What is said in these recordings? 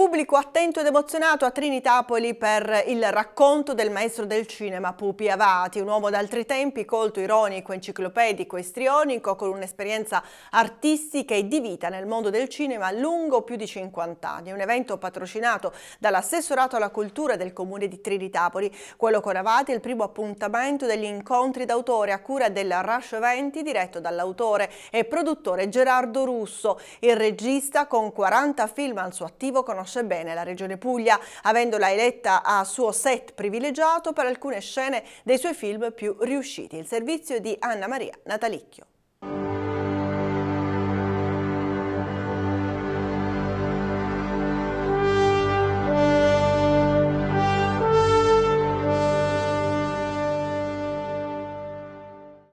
Pubblico attento ed emozionato a Trinitapoli per il racconto del maestro del cinema Pupi Avati, un uomo d'altri tempi colto, ironico, enciclopedico e strionico, con un'esperienza artistica e di vita nel mondo del cinema lungo più di 50 anni. Un evento patrocinato dall'assessorato alla cultura del comune di Trinitapoli. Quello con Avati è il primo appuntamento degli incontri d'autore a cura del Rush 20 diretto dall'autore e produttore Gerardo Russo, il regista con 40 film al suo attivo conosciuto conosce bene la regione Puglia, avendola eletta a suo set privilegiato per alcune scene dei suoi film più riusciti. Il servizio di Anna Maria Natalicchio.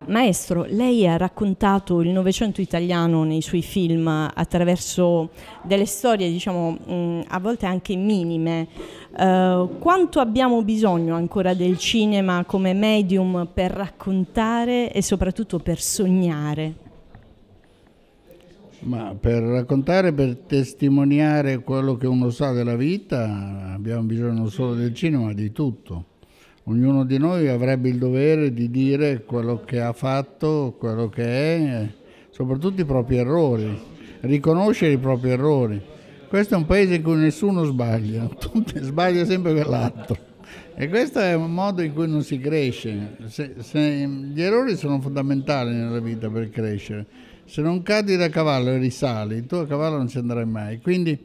Maestro, lei ha raccontato il Novecento italiano nei suoi film attraverso delle storie, diciamo, mh, mm, a volte anche minime. Eh, quanto abbiamo bisogno ancora del cinema come medium per raccontare e soprattutto per sognare? Ma per raccontare, per testimoniare quello che uno sa della vita, abbiamo bisogno non solo del cinema, ma di tutto ognuno di noi avrebbe il dovere di dire quello che ha fatto, quello che è, soprattutto i propri errori, riconoscere i propri errori. Questo è un paese in cui nessuno sbaglia, tutti sbaglia sempre quell'altro. E questo è un modo in cui non si cresce. Se, se, gli errori sono fondamentali nella vita per crescere. Se non cadi da cavallo e risali, tu a cavallo non ci andrai mai. Quindi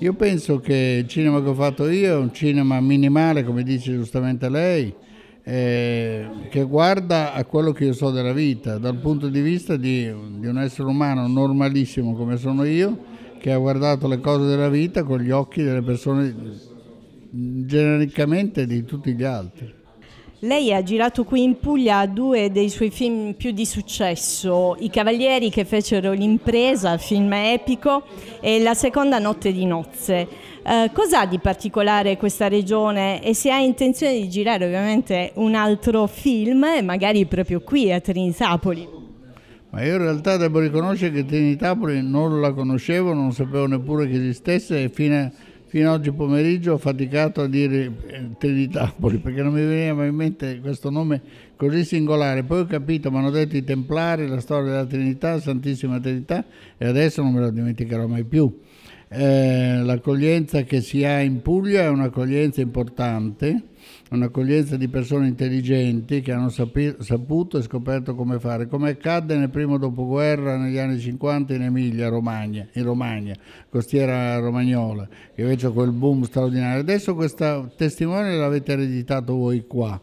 io penso che il cinema che ho fatto io è un cinema minimale, come dice giustamente lei, eh, che guarda a quello che io so della vita, dal punto di vista di, di un essere umano normalissimo come sono io, che ha guardato le cose della vita con gli occhi delle persone genericamente di tutti gli altri. Lei ha girato qui in Puglia due dei suoi film più di successo, I Cavalieri che fecero l'impresa, film epico, e La seconda notte di nozze. Eh, ha di particolare questa regione e se ha intenzione di girare ovviamente un altro film, magari proprio qui a Trinitapoli? Ma io in realtà devo riconoscere che Trinitapoli non la conoscevo, non sapevo neppure che esistesse e fino a fino ad oggi pomeriggio ho faticato a dire eh, Trinitapoli perché non mi veniva in mente questo nome così singolare. Poi ho capito, mi hanno detto i Templari, la storia della Trinità, la Santissima Trinità e adesso non me lo dimenticherò mai più eh, l'accoglienza che si ha in Puglia è un'accoglienza importante, un'accoglienza di persone intelligenti che hanno saputo e scoperto come fare, come accadde nel primo dopoguerra negli anni 50 in Emilia Romagna, in Romagna, costiera romagnola, che invece quel boom straordinario. Adesso questa testimonianza l'avete ereditato voi qua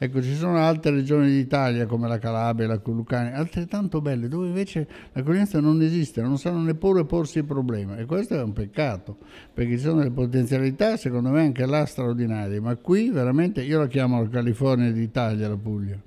Ecco, ci sono altre regioni d'Italia come la Calabria, la Lucania, altrettanto belle, dove invece l'accoglienza non esiste, non sanno neppure porsi il problema. E questo è un peccato, perché ci sono delle potenzialità, secondo me anche là straordinarie, ma qui veramente io la chiamo la California d'Italia, la Puglia.